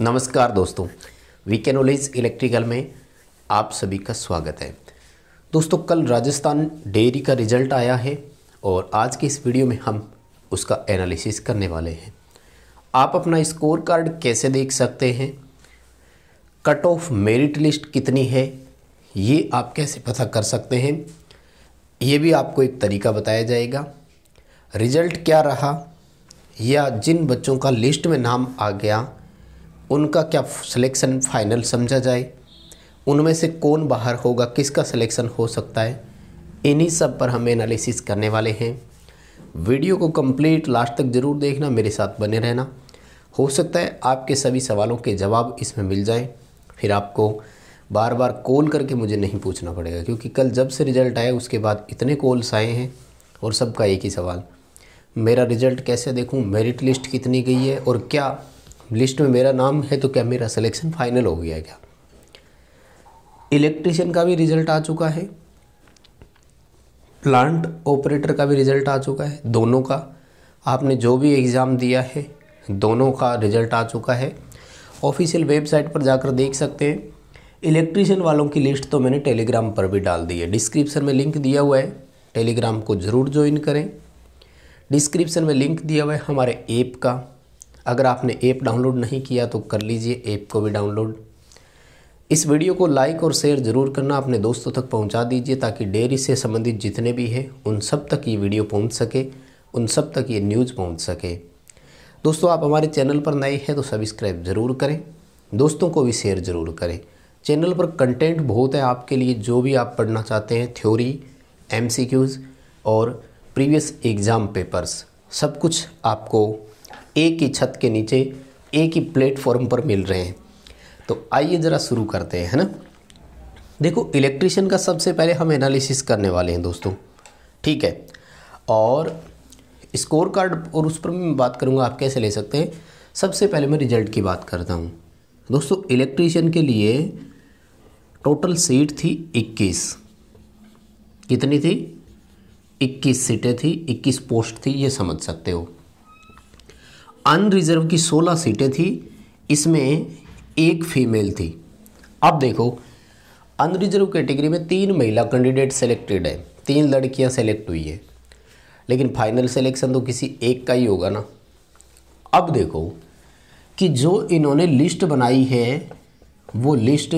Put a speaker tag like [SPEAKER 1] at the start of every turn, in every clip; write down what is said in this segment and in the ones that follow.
[SPEAKER 1] नमस्कार दोस्तों VK knowledge electrical में आप सभी का स्वागत है दोस्तों कल राजस्थान डेयरी का रिजल्ट आया है और आज के इस वीडियो में हम उसका एनालिसिस करने वाले हैं आप अपना स्कोर कार्ड कैसे देख सकते हैं कट ऑफ मेरिट लिस्ट कितनी है ये आप कैसे पता कर सकते हैं ये भी आपको एक तरीका बताया जाएगा रिजल्ट क्या रहा या जिन बच्चों का लिस्ट में नाम आ गया उनका क्या सिलेक्शन फाइनल समझा जाए उनमें से कौन बाहर होगा किसका सिलेक्शन हो सकता है इन्हीं सब पर हम एनालिसिस करने वाले हैं वीडियो को कंप्लीट लास्ट तक ज़रूर देखना मेरे साथ बने रहना हो सकता है आपके सभी सवालों के जवाब इसमें मिल जाए फिर आपको बार बार कॉल करके मुझे नहीं पूछना पड़ेगा क्योंकि कल जब से रिज़ल्ट आया उसके बाद इतने कॉल्स आए हैं और सबका एक ही सवाल मेरा रिज़ल्ट कैसे देखूँ मेरिट लिस्ट कितनी गई है और क्या लिस्ट में मेरा नाम है तो क्या मेरा सिलेक्शन फाइनल हो गया क्या इलेक्ट्रिशियन का भी रिजल्ट आ चुका है प्लांट ऑपरेटर का भी रिजल्ट आ चुका है दोनों का आपने जो भी एग्ज़ाम दिया है दोनों का रिजल्ट आ चुका है ऑफिशियल वेबसाइट पर जाकर देख सकते हैं इलेक्ट्रिशियन वालों की लिस्ट तो मैंने टेलीग्राम पर भी डाल दी है डिस्क्रिप्शन में लिंक दिया हुआ है टेलीग्राम को ज़रूर ज्वाइन करें डिस्क्रिप्शन में लिंक दिया हुआ है हमारे ऐप का अगर आपने ऐप डाउनलोड नहीं किया तो कर लीजिए ऐप को भी डाउनलोड इस वीडियो को लाइक और शेयर ज़रूर करना अपने दोस्तों तक पहुंचा दीजिए ताकि डेयरी से संबंधित जितने भी हैं उन सब तक ये वीडियो पहुंच सके उन सब तक ये न्यूज़ पहुंच सके दोस्तों आप हमारे चैनल पर नए हैं तो सब्सक्राइब ज़रूर करें दोस्तों को भी शेयर ज़रूर करें चैनल पर कंटेंट बहुत है आपके लिए जो भी आप पढ़ना चाहते हैं थ्योरी एम और प्रीवियस एग्ज़ाम पेपर्स सब कुछ आपको एक ही छत के नीचे एक ही प्लेटफॉर्म पर मिल रहे हैं तो आइए ज़रा शुरू करते हैं है ना देखो इलेक्ट्रिशियन का सबसे पहले हम एनालिसिस करने वाले हैं दोस्तों ठीक है और स्कोर कार्ड और उस पर मैं बात करूँगा आप कैसे ले सकते हैं सबसे पहले मैं रिजल्ट की बात करता हूँ दोस्तों इलेक्ट्रिशियन के लिए टोटल सीट थी 21 कितनी थी 21 सीटें थी 21 पोस्ट थी ये समझ सकते हो अनरिजर्व की सोलह सीटें थी इसमें एक फीमेल थी अब देखो अनरिजर्व कैटेगरी में तीन महिला कैंडिडेट सेलेक्टेड है तीन लड़कियां सेलेक्ट हुई है लेकिन फाइनल सेलेक्शन तो किसी एक का ही होगा ना अब देखो कि जो इन्होंने लिस्ट बनाई है वो list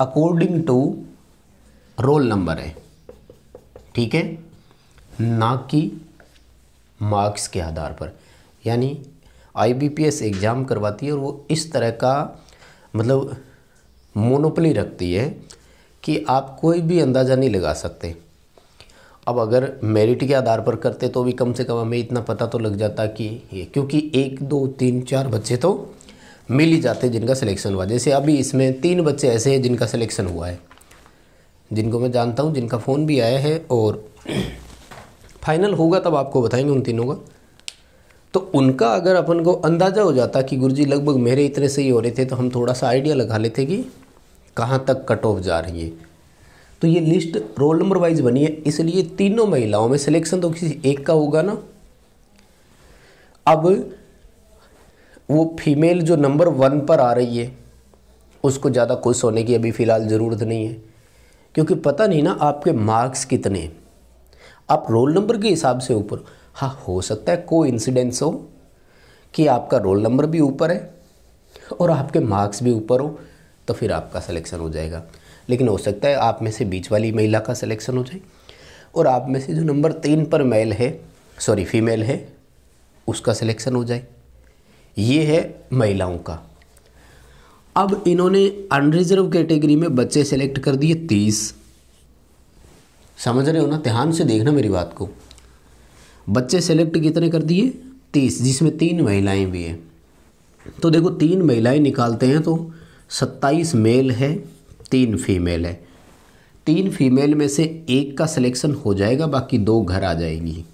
[SPEAKER 1] according to roll number है ठीक है ना कि मार्क्स के आधार पर यानी आईबीपीएस एग्ज़ाम करवाती है और वो इस तरह का मतलब मोनोपली रखती है कि आप कोई भी अंदाज़ा नहीं लगा सकते अब अगर मेरिट के आधार पर करते तो भी कम से कम हमें इतना पता तो लग जाता कि ये क्योंकि एक दो तीन चार बच्चे तो मिल ही जाते जिनका सिलेक्शन हुआ जैसे अभी इसमें तीन बच्चे ऐसे हैं जिनका सिलेक्शन हुआ है जिनको मैं जानता हूँ जिनका फ़ोन भी आया है और फाइनल होगा तब आपको बताएंगे उन तीनों का तो उनका अगर अपन को अंदाज़ा हो जाता कि गुरु जी लगभग मेरे इतने सही हो रहे थे तो हम थोड़ा सा आइडिया लगा लेते कि कहाँ तक कट ऑफ जा रही है तो ये लिस्ट रोल नंबर वाइज बनी है इसलिए तीनों महिलाओं में सिलेक्शन तो किसी एक का होगा ना अब वो फीमेल जो नंबर वन पर आ रही है उसको ज़्यादा खुश होने की अभी फ़िलहाल ज़रूरत नहीं है क्योंकि पता नहीं ना आपके मार्क्स कितने हैं आप रोल नंबर के हिसाब से ऊपर हाँ हो सकता है को इंसिडेंस हो कि आपका रोल नंबर भी ऊपर है और आपके मार्क्स भी ऊपर हो तो फिर आपका सिलेक्शन हो जाएगा लेकिन हो सकता है आप में से बीच वाली महिला का सिलेक्शन हो जाए और आप में से जो नंबर तीन पर मेल है सॉरी फीमेल है उसका सिलेक्शन हो जाए ये है महिलाओं का अब इन्होंने अनरिजर्व कैटेगरी में बच्चे सेलेक्ट कर दिए तीस समझ रहे हो ना ध्यान से देखना मेरी बात को बच्चे सेलेक्ट कितने कर दिए तीस जिसमें तीन महिलाएं भी हैं तो देखो तीन महिलाएं निकालते हैं तो सत्ताईस मेल है तीन फीमेल है तीन फीमेल में से एक का सिलेक्शन हो जाएगा बाकी दो घर आ जाएंगी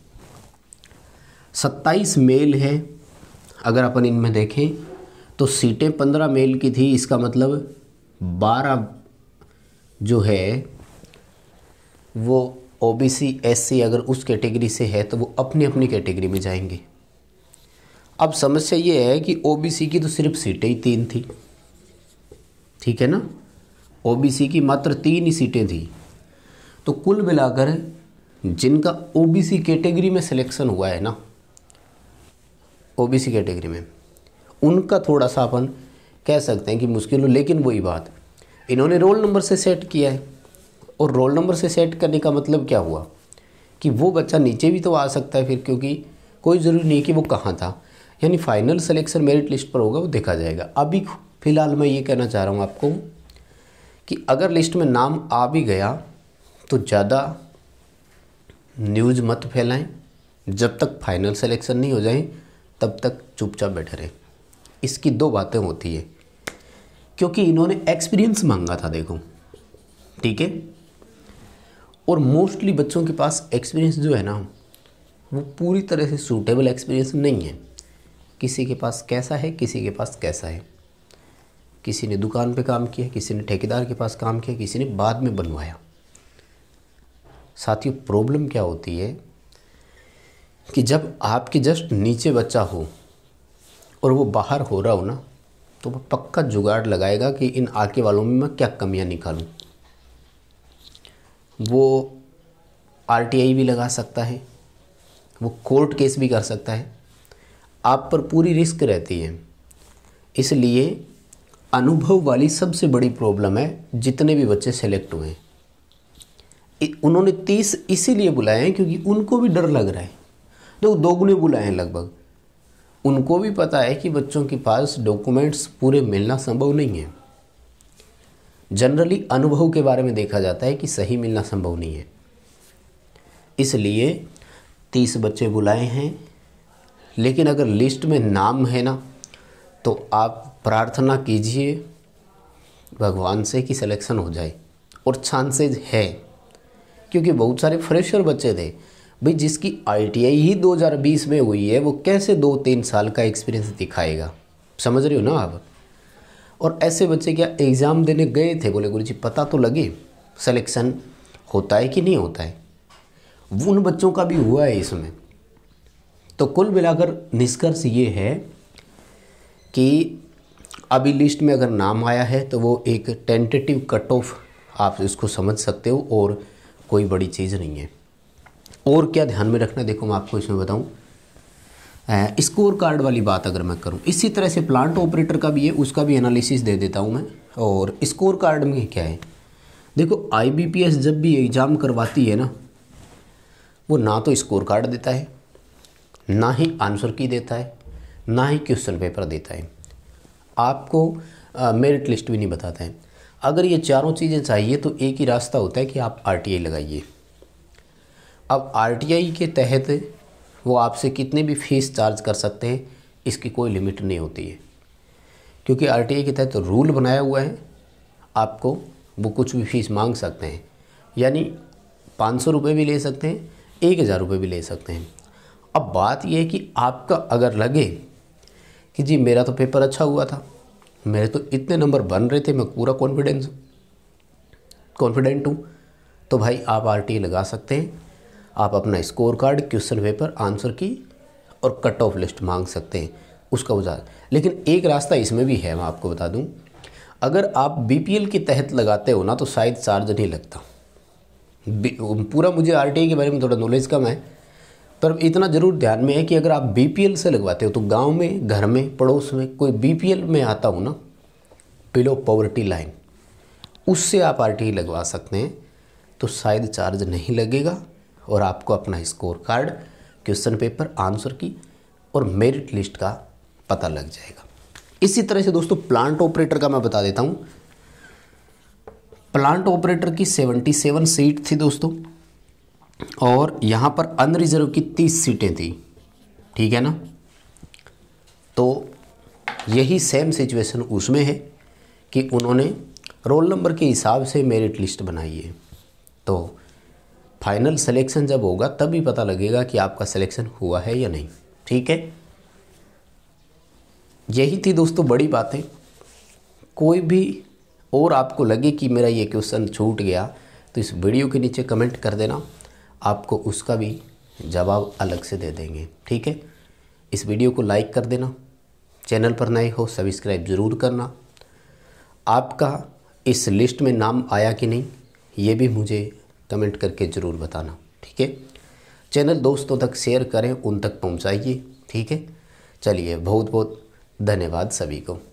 [SPEAKER 1] सत्ताईस मेल है अगर अपन इनमें देखें तो सीटें पंद्रह मेल की थी इसका मतलब बारह जो है वो ओ बी सी एस सी अगर उस कैटेगरी से है तो वो अपनी अपनी कैटेगरी में जाएंगे अब समस्या ये है कि ओ बी सी की तो सिर्फ सीटें ही तीन थी ठीक है ना ओ बी सी की मात्र तीन ही सीटें थी तो कुल मिलाकर जिनका ओ बी सी कैटेगरी में सिलेक्शन हुआ है ना ओ बी सी कैटेगरी में उनका थोड़ा सा अपन कह सकते हैं कि मुश्किल हो लेकिन वही बात इन्होंने रोल नंबर से सेट किया है और रोल नंबर से सेट करने का मतलब क्या हुआ कि वो बच्चा नीचे भी तो आ सकता है फिर क्योंकि कोई ज़रूरी नहीं कि वो कहाँ था यानी फाइनल सिलेक्शन मेरिट लिस्ट पर होगा वो देखा जाएगा अभी फ़िलहाल मैं ये कहना चाह रहा हूँ आपको कि अगर लिस्ट में नाम आ भी गया तो ज़्यादा न्यूज़ मत फैलाएं जब तक फाइनल सिलेक्शन नहीं हो जाए तब तक चुपचाप बैठे रहें इसकी दो बातें होती है क्योंकि इन्होंने एक्सपीरियंस मांगा था देखो ठीक है और मोस्टली बच्चों के पास एक्सपीरियंस जो है ना वो पूरी तरह से सूटेबल एक्सपीरियंस नहीं है किसी के पास कैसा है किसी के पास कैसा है किसी ने दुकान पे काम किया किसी ने ठेकेदार के पास काम किया किसी ने बाद में बनवाया साथियों प्रॉब्लम क्या होती है कि जब आपके जस्ट नीचे बच्चा हो और वो बाहर हो रहा हो ना तो वो पक्का जुगाड़ लगाएगा कि इन आके वालों में मैं क्या कमियां निकालूं वो आर भी लगा सकता है वो कोर्ट केस भी कर सकता है आप पर पूरी रिस्क रहती है इसलिए अनुभव वाली सबसे बड़ी प्रॉब्लम है जितने भी बच्चे सेलेक्ट हुए उन्होंने तीस इसीलिए बुलाए हैं क्योंकि उनको भी डर लग रहा है देखो तो दोगुने बुलाए हैं लगभग उनको भी पता है कि बच्चों के पास डॉक्यूमेंट्स पूरे मिलना संभव नहीं है जनरली अनुभव के बारे में देखा जाता है कि सही मिलना संभव नहीं है इसलिए तीस बच्चे बुलाए हैं लेकिन अगर लिस्ट में नाम है ना तो आप प्रार्थना कीजिए भगवान से कि सिलेक्शन हो जाए और चांसेज है क्योंकि बहुत सारे फ्रेशर बच्चे थे भाई जिसकी आईटीआई ही 2020 में हुई है वो कैसे दो तीन साल का एक्सपीरियंस दिखाएगा समझ रहे हो ना आप और ऐसे बच्चे क्या एग्ज़ाम देने गए थे बोले गुरु जी पता तो लगे सिलेक्शन होता है कि नहीं होता है उन बच्चों का भी हुआ है इसमें तो कुल मिलाकर निष्कर्ष ये है कि अभी लिस्ट में अगर नाम आया है तो वो एक टेंटेटिव कट ऑफ आप इसको समझ सकते हो और कोई बड़ी चीज़ नहीं है और क्या ध्यान में रखना देखो मैं आपको इसमें बताऊं स्कोर कार्ड वाली बात अगर मैं करूँ इसी तरह से प्लांट ऑपरेटर का भी है उसका भी एनालिसिस दे देता हूँ मैं और स्कोर कार्ड में क्या है देखो आईबीपीएस जब भी एग्ज़ाम करवाती है ना वो ना तो स्कोर कार्ड देता है ना ही आंसर की देता है ना ही क्वेश्चन पेपर देता है आपको मेरिट लिस्ट भी नहीं बताता है अगर ये चारों चीज़ें चाहिए तो एक ही रास्ता होता है कि आप आर लगाइए अब आर के तहत वो आपसे कितनी भी फीस चार्ज कर सकते हैं इसकी कोई लिमिट नहीं होती है क्योंकि आर के तहत तो रूल बनाया हुआ है आपको वो कुछ भी फीस मांग सकते हैं यानी पाँच सौ रुपये भी ले सकते हैं एक हज़ार रुपये भी ले सकते हैं अब बात यह है कि आपका अगर लगे कि जी मेरा तो पेपर अच्छा हुआ था मेरे तो इतने नंबर बन रहे थे मैं पूरा कॉन्फिडेंस कॉन्फिडेंट हूँ तो भाई आप आर लगा सकते हैं आप अपना score card question paper answer key और कट ऑफ लिस्ट मांग सकते हैं उसका उदाहरण लेकिन एक रास्ता इसमें भी है मैं आपको बता दूं अगर आप बी के तहत लगाते हो ना तो शायद चार्ज नहीं लगता पूरा मुझे आर के बारे में थोड़ा नॉलेज कम है पर इतना ज़रूर ध्यान में है कि अगर आप बी से लगवाते हो तो गांव में घर में पड़ोस में कोई बी में आता हो ना बिलो पॉवर्टी लाइन उससे आप आर लगवा सकते हैं तो शायद चार्ज नहीं लगेगा और आपको अपना score card question paper answer key और मेरिट लिस्ट का पता लग जाएगा इसी तरह से दोस्तों प्लांट ऑपरेटर का मैं बता देता हूँ प्लांट ऑपरेटर की 77 सीट थी दोस्तों और यहाँ पर अनरिजर्व की 30 सीटें थी ठीक है ना तो यही सेम सिचुएशन उसमें है कि उन्होंने रोल नंबर के हिसाब से मेरिट लिस्ट बनाई है तो फाइनल सिलेक्शन जब होगा तभी पता लगेगा कि आपका सिलेक्शन हुआ है या नहीं ठीक है यही थी दोस्तों बड़ी बातें कोई भी और आपको लगे कि मेरा ये क्वेश्चन छूट गया तो इस वीडियो के नीचे कमेंट कर देना आपको उसका भी जवाब अलग से दे देंगे ठीक है इस वीडियो को लाइक कर देना चैनल पर नए हो सब्सक्राइब ज़रूर करना आपका इस लिस्ट में नाम आया कि नहीं ये भी मुझे कमेंट करके ज़रूर बताना ठीक है चैनल दोस्तों तक शेयर करें उन तक पहुंचाइए ठीक है चलिए बहुत बहुत धन्यवाद सभी को